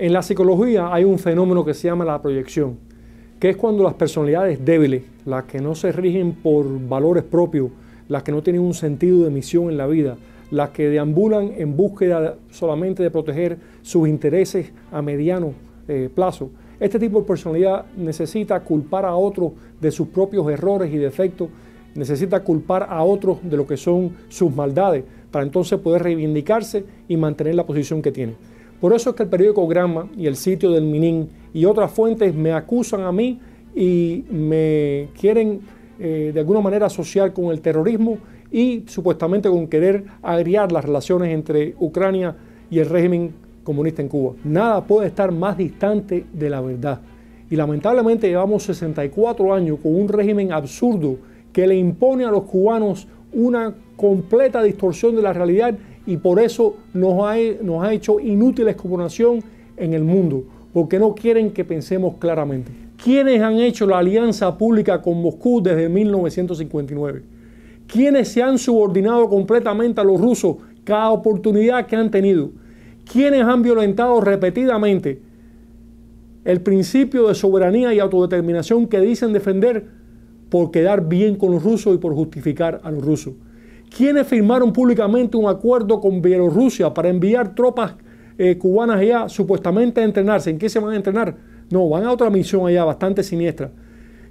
En la psicología hay un fenómeno que se llama la proyección, que es cuando las personalidades débiles, las que no se rigen por valores propios, las que no tienen un sentido de misión en la vida, las que deambulan en búsqueda solamente de proteger sus intereses a mediano eh, plazo, este tipo de personalidad necesita culpar a otros de sus propios errores y defectos, necesita culpar a otros de lo que son sus maldades, para entonces poder reivindicarse y mantener la posición que tiene. Por eso es que el periódico Grama y el sitio del Minin y otras fuentes me acusan a mí y me quieren eh, de alguna manera asociar con el terrorismo y supuestamente con querer agriar las relaciones entre Ucrania y el régimen comunista en Cuba. Nada puede estar más distante de la verdad. Y lamentablemente llevamos 64 años con un régimen absurdo que le impone a los cubanos una completa distorsión de la realidad y por eso nos ha, hecho inútiles como en el mundo, porque no quieren que pensemos claramente. ¿Quiénes han hecho la alianza pública con Moscú desde 1959? ¿Quiénes se han subordinado completamente a los rusos cada oportunidad que han tenido? ¿Quiénes han violentado repetidamente el principio de soberanía y autodeterminación que dicen defender por quedar bien con los rusos y por justificar a los rusos? quienes firmaron públicamente un acuerdo con Bielorrusia para enviar tropas eh, cubanas allá supuestamente a entrenarse. ¿En qué se van a entrenar? No, van a otra misión allá bastante siniestra.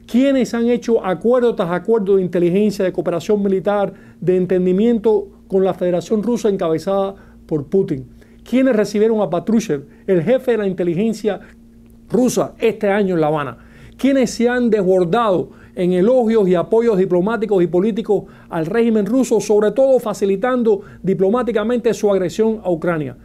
¿Quiénes han hecho acuerdo tras acuerdo de inteligencia, de cooperación militar, de entendimiento con la Federación Rusa encabezada por Putin? ¿Quiénes recibieron a Patrushev, el jefe de la inteligencia rusa, este año en La Habana? quienes se han desbordado en elogios y apoyos diplomáticos y políticos al régimen ruso, sobre todo facilitando diplomáticamente su agresión a Ucrania.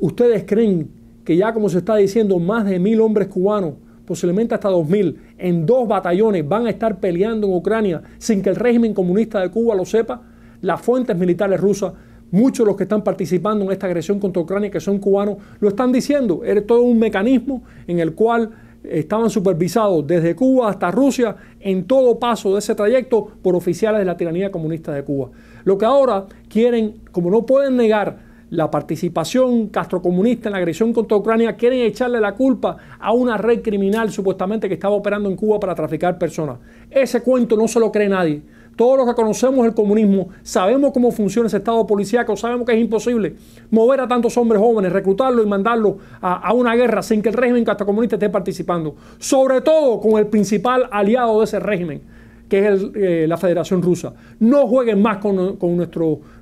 ¿Ustedes creen que ya como se está diciendo, más de mil hombres cubanos, posiblemente hasta dos mil, en dos batallones van a estar peleando en Ucrania sin que el régimen comunista de Cuba lo sepa? Las fuentes militares rusas Muchos de los que están participando en esta agresión contra Ucrania, que son cubanos, lo están diciendo. Es todo un mecanismo en el cual estaban supervisados desde Cuba hasta Rusia en todo paso de ese trayecto por oficiales de la tiranía comunista de Cuba. Lo que ahora quieren, como no pueden negar la participación castrocomunista en la agresión contra Ucrania, quieren echarle la culpa a una red criminal supuestamente que estaba operando en Cuba para traficar personas. Ese cuento no se lo cree nadie. Todos los que conocemos el comunismo sabemos cómo funciona ese estado policíaco, sabemos que es imposible mover a tantos hombres jóvenes, reclutarlos y mandarlos a, una guerra sin que el régimen comunista esté participando. Sobre todo con el principal aliado de ese régimen, que es eh, la Federación Rusa. No jueguen más con,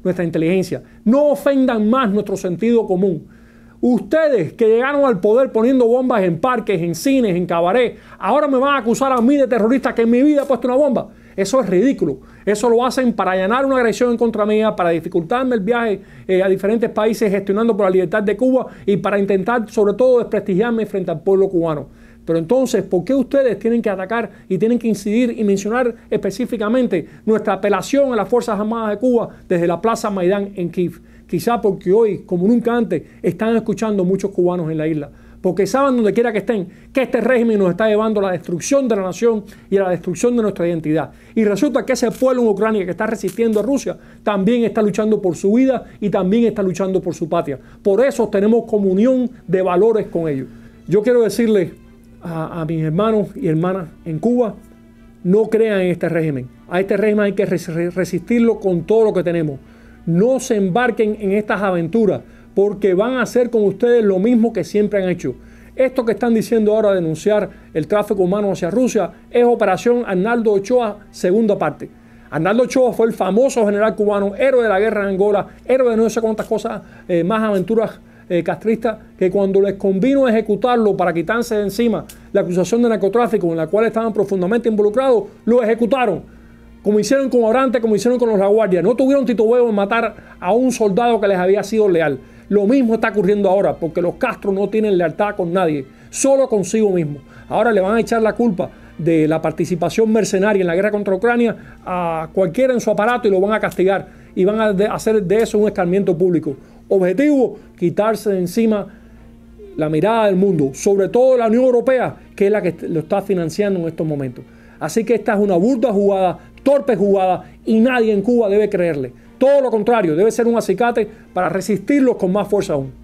nuestra inteligencia, no ofendan más nuestro sentido común. Ustedes que llegaron al poder poniendo bombas en parques, en cines, en cabarets, ahora me van a acusar a mí de terrorista que en mi vida he puesto una bomba. Eso es ridículo. Eso lo hacen para allanar una agresión en contra mía, para dificultarme el viaje eh, a diferentes países gestionando por la libertad de Cuba y para intentar sobre todo desprestigiarme frente al pueblo cubano. Pero entonces, ¿por qué ustedes tienen que atacar y tienen que incidir y mencionar específicamente nuestra apelación a las Fuerzas Armadas de Cuba desde la Plaza Maidán en Kiev? Quizá porque hoy, como nunca antes, están escuchando muchos cubanos en la isla porque saben donde quiera que estén que este régimen nos está llevando a la destrucción de la nación y a la destrucción de nuestra identidad. Y resulta que ese pueblo en Ucrania que está resistiendo a Rusia también está luchando por su vida y también está luchando por su patria. Por eso tenemos comunión de valores con ellos. Yo quiero decirles a, a mis hermanos y hermanas en Cuba, no crean en este régimen. A este régimen hay que resistirlo con todo lo que tenemos. No se embarquen en estas aventuras porque van a hacer con ustedes lo mismo que siempre han hecho. Esto que están diciendo ahora, denunciar el tráfico humano hacia Rusia, es Operación Arnaldo Ochoa, segunda parte. Arnaldo Ochoa fue el famoso general cubano, héroe de la guerra en Angola, héroe de no sé cuántas cosas, eh, más aventuras eh, castristas, que cuando les convino ejecutarlo para quitarse de encima la acusación de narcotráfico en la cual estaban profundamente involucrados, lo ejecutaron como hicieron con Orante, como hicieron con los La Guardia. No tuvieron titubeo en matar a un soldado que les había sido leal. Lo mismo está ocurriendo ahora, porque los Castro no tienen lealtad con nadie, solo consigo mismo. Ahora le van a echar la culpa de la participación mercenaria en la guerra contra Ucrania a cualquiera en su aparato y lo van a castigar y van a hacer de eso un escarmiento público. Objetivo, quitarse de encima la mirada del mundo, sobre todo la Unión Europea, que es la que lo está financiando en estos momentos. Así que esta es una burda jugada Torpe jugada y nadie en Cuba debe creerle. Todo lo contrario, debe ser un acicate para resistirlos con más fuerza aún.